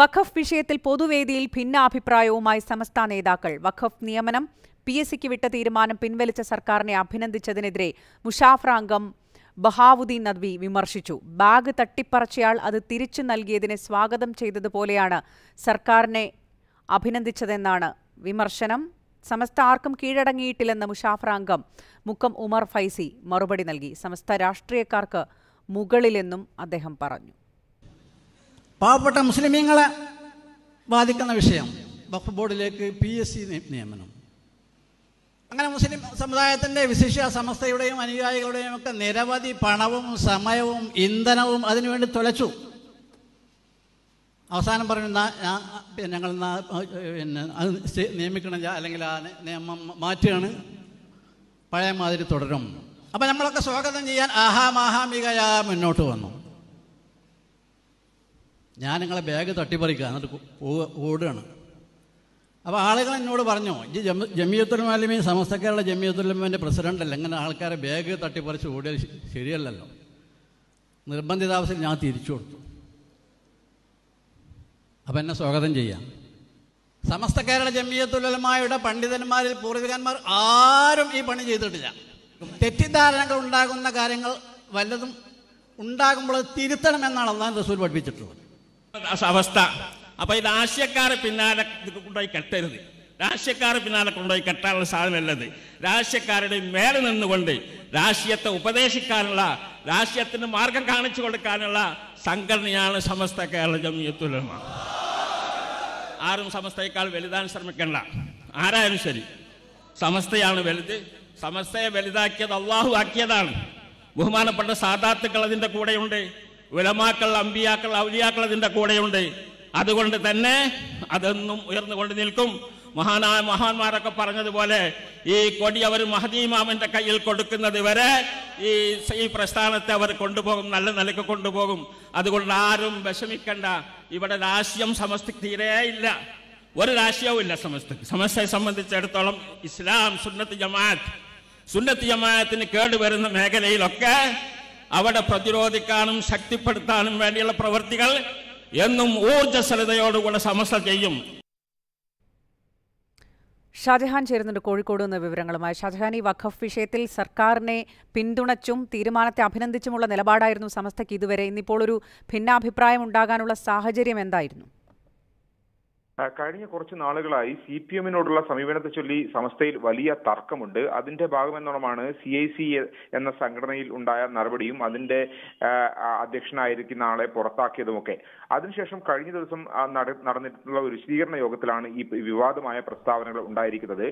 വഖഫ് വിഷയത്തിൽ പൊതുവേദിയിൽ ഭിന്നാഭിപ്രായവുമായി സമസ്ത നേതാക്കൾ വഖഫ് നിയമനം പി എസ് സിക്ക് വിട്ട തീരുമാനം പിൻവലിച്ച സർക്കാരിനെ അഭിനന്ദിച്ചതിനെതിരെ മുഷാഫ്രാംഗം ബഹാവുദ്ദീൻ നദ്വി വിമർശിച്ചു ബാഗ് തട്ടിപ്പറച്ചയാൾ അത് തിരിച്ചു നൽകിയതിനെ സ്വാഗതം ചെയ്തതുപോലെയാണ് സർക്കാരിനെ അഭിനന്ദിച്ചതെന്നാണ് വിമർശനം സമസ്ത ആർക്കും കീഴടങ്ങിയിട്ടില്ലെന്ന് മുഷാഫ്രാംഗം മുക്കം ഉമർ ഫൈസി മറുപടി നൽകി സമസ്ത രാഷ്ട്രീയക്കാർക്ക് മുകളിലെന്നും അദ്ദേഹം പറഞ്ഞു പാവപ്പെട്ട മുസ്ലിമീങ്ങളെ ബാധിക്കുന്ന വിഷയം വഖഫ് ബോർഡിലേക്ക് പി എസ് സി നിയമനം അങ്ങനെ മുസ്ലിം സമുദായത്തിൻ്റെ വിശിഷ്യ സമസ്തയുടെയും അനുയായികളുടെയും ഒക്കെ നിരവധി പണവും സമയവും ഇന്ധനവും അതിനുവേണ്ടി തുലച്ചു അവസാനം പറഞ്ഞു ഞങ്ങൾ പിന്നെ അത് നിയമിക്കണില്ല അല്ലെങ്കിൽ ആ നിയമം മാറ്റുകയാണ് പഴയ മാതിരി തുടരും അപ്പം നമ്മളൊക്കെ സ്വാഗതം ചെയ്യാൻ ആഹാമാഹാമികയാ മുന്നോട്ട് വന്നു ഞാൻ നിങ്ങളെ ബാഗ് തട്ടിപ്പറിക്കുക എന്നിട്ട് ഓടുകയാണ് അപ്പോൾ ആളുകൾ എന്നോട് പറഞ്ഞു ഈ ജമിയത്തുലമാലിമി സമസ്തക്കാരുടെ പ്രസിഡന്റ് പ്രസിഡൻ്റല്ല ഇങ്ങനെ ആൾക്കാരെ ബാഗ് തട്ടിപ്പറിച്ച് ഓടിയാൽ ശരിയല്ലല്ലോ നിർബന്ധിതാവസ്ഥയിൽ ഞാൻ തിരിച്ചു കൊടുത്തു അപ്പം എന്നെ സ്വാഗതം ചെയ്യാം കേരള ജമിയത്തുലമായുടെ പണ്ഡിതന്മാരിൽ പൂർവികന്മാർ ആരും ഈ പണി ചെയ്തിട്ടില്ല തെറ്റിദ്ധാരണകൾ ഉണ്ടാകുന്ന കാര്യങ്ങൾ വല്ലതും ഉണ്ടാകുമ്പോൾ തിരുത്തണമെന്നാണ് അള്ളാഹു റസൂൽ പഠിപ്പിച്ചിട്ടുള്ളത് അവസ്ഥ അപ്പൊ ഈ രാഷ്ട്രീയക്കാരെ പിന്നാലെ കൊണ്ടുപോയി കെട്ടരുത് രാഷ്ട്രീയക്കാരെ പിന്നാലെ കൊണ്ടുപോയി കെട്ടാനുള്ള സാധനമല്ലത് രാഷ്ട്രീയക്കാരുടെ മേലെ നിന്നുകൊണ്ട് രാഷ്ട്രീയത്തെ ഉപദേശിക്കാനുള്ള രാഷ്ട്രീയത്തിന് മാർഗം കാണിച്ചു കൊടുക്കാനുള്ള സംഘടനയാണ് സമസ്ത കേരള ജമിയത്തുലമ ആരും സമസ്തയേക്കാൾ വലുതാൻ ശ്രമിക്കണ്ട ആരായാലും ശരി സമസ്തയാണ് വലുത് സമസ്തയെ വലുതാക്കിയത് അള്ളാഹു ആക്കിയതാണ് ബഹുമാനപ്പെട്ട സാധാത്തുക്കൾ അതിൻ്റെ കൂടെയുണ്ട് ഉലമാക്കൾ അമ്പിയാക്കൾ ഔലിയാക്കൾ അതിൻ്റെ കൂടെയുണ്ട് അതുകൊണ്ട് തന്നെ അതെന്നും ഉയർന്നുകൊണ്ട് നിൽക്കും മഹാനായ മഹാന്മാരൊക്കെ പറഞ്ഞതുപോലെ ഈ കൊടി അവർ മഹദീമാമന്റെ കയ്യിൽ കൊടുക്കുന്നത് വരെ ഈ ഈ പ്രസ്ഥാനത്തെ അവർ കൊണ്ടുപോകും നല്ല നിലക്ക് കൊണ്ടുപോകും അതുകൊണ്ട് ആരും വിഷമിക്കണ്ട ഇവിടെ രാഷ്ട്രീയം സമസ്ത തീരെയില്ല ഒരു ഇല്ല സമസ്ത സമസ്തയെ സംബന്ധിച്ചിടത്തോളം ഇസ്ലാം സുന്നത്ത് ജമാഅത്ത് സുന്നത്ത് ജമാഅത്തിന് കേടുവരുന്ന മേഖലയിലൊക്കെ അവിടെ പ്രതിരോധിക്കാനും ശക്തിപ്പെടുത്താനും വേണ്ടിയുള്ള പ്രവൃത്തികൾ എന്നും ഊർജ്ജസ്വലതയോടുകൂടെ സമസ്ത ചെയ്യും ഷാജഹാൻ ചേരുന്നുണ്ട് കോഴിക്കോട് എന്ന വിവരങ്ങളുമായി ഷാജഹാൻ ഈ വഖഫ് വിഷയത്തിൽ സർക്കാരിനെ പിന്തുണച്ചും തീരുമാനത്തെ അഭിനന്ദിച്ചുമുള്ള നിലപാടായിരുന്നു സമസ്തയ്ക്ക് ഇതുവരെ ഇന്നിപ്പോൾ ഒരു ഭിന്നാഭിപ്രായം ഉണ്ടാകാനുള്ള സാഹചര്യം എന്തായിരുന്നു കഴിഞ്ഞ കുറച്ച് നാളുകളായി സി പി എമ്മിനോടുള്ള സമീപനത്തെ ചൊല്ലി സമസ്തയിൽ വലിയ തർക്കമുണ്ട് അതിന്റെ ഭാഗമെന്നോണമാണ് സി ഐ സി എന്ന സംഘടനയിൽ ഉണ്ടായ നടപടിയും അതിന്റെ അധ്യക്ഷനായിരിക്കുന്ന ആളെ പുറത്താക്കിയതുമൊക്കെ അതിനുശേഷം കഴിഞ്ഞ ദിവസം നടന്നിട്ടുള്ള ഒരു വിശദീകരണ യോഗത്തിലാണ് ഈ വിവാദമായ പ്രസ്താവനകൾ ഉണ്ടായിരിക്കുന്നത്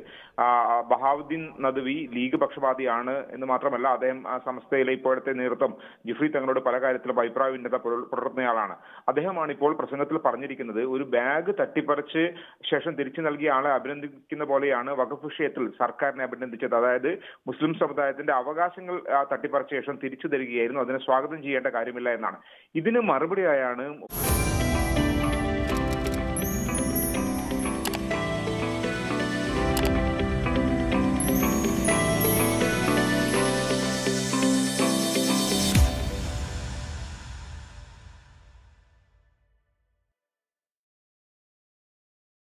ബഹാവുദ്ദീൻ നദ്വി ലീഗ് പക്ഷപാതിയാണ് എന്ന് മാത്രമല്ല അദ്ദേഹം സമസ്തയിലെ ഇപ്പോഴത്തെ നേതൃത്വം ജിഫ്രി തങ്ങളോട് പല കാര്യത്തിലും അഭിപ്രായ ഭിന്നത പുലർത്തുന്നയാളാണ് അദ്ദേഹമാണ് ഇപ്പോൾ പ്രസംഗത്തിൽ പറഞ്ഞിരിക്കുന്നത് ഒരു ബാഗ് തട്ടി പറിച്ച് ശേഷം തിരിച്ചു നൽകിയ ആളെ അഭിനന്ദിക്കുന്ന പോലെയാണ് വഖഫ് വിഷയത്തിൽ സർക്കാരിനെ അഭിനന്ദിച്ചത് അതായത് മുസ്ലിം സമുദായത്തിന്റെ അവകാശങ്ങൾ തട്ടിപ്പറിച്ച ശേഷം തിരിച്ചു തരികയായിരുന്നു അതിനെ സ്വാഗതം ചെയ്യേണ്ട കാര്യമില്ല എന്നാണ് ഇതിന് മറുപടിയായാണ്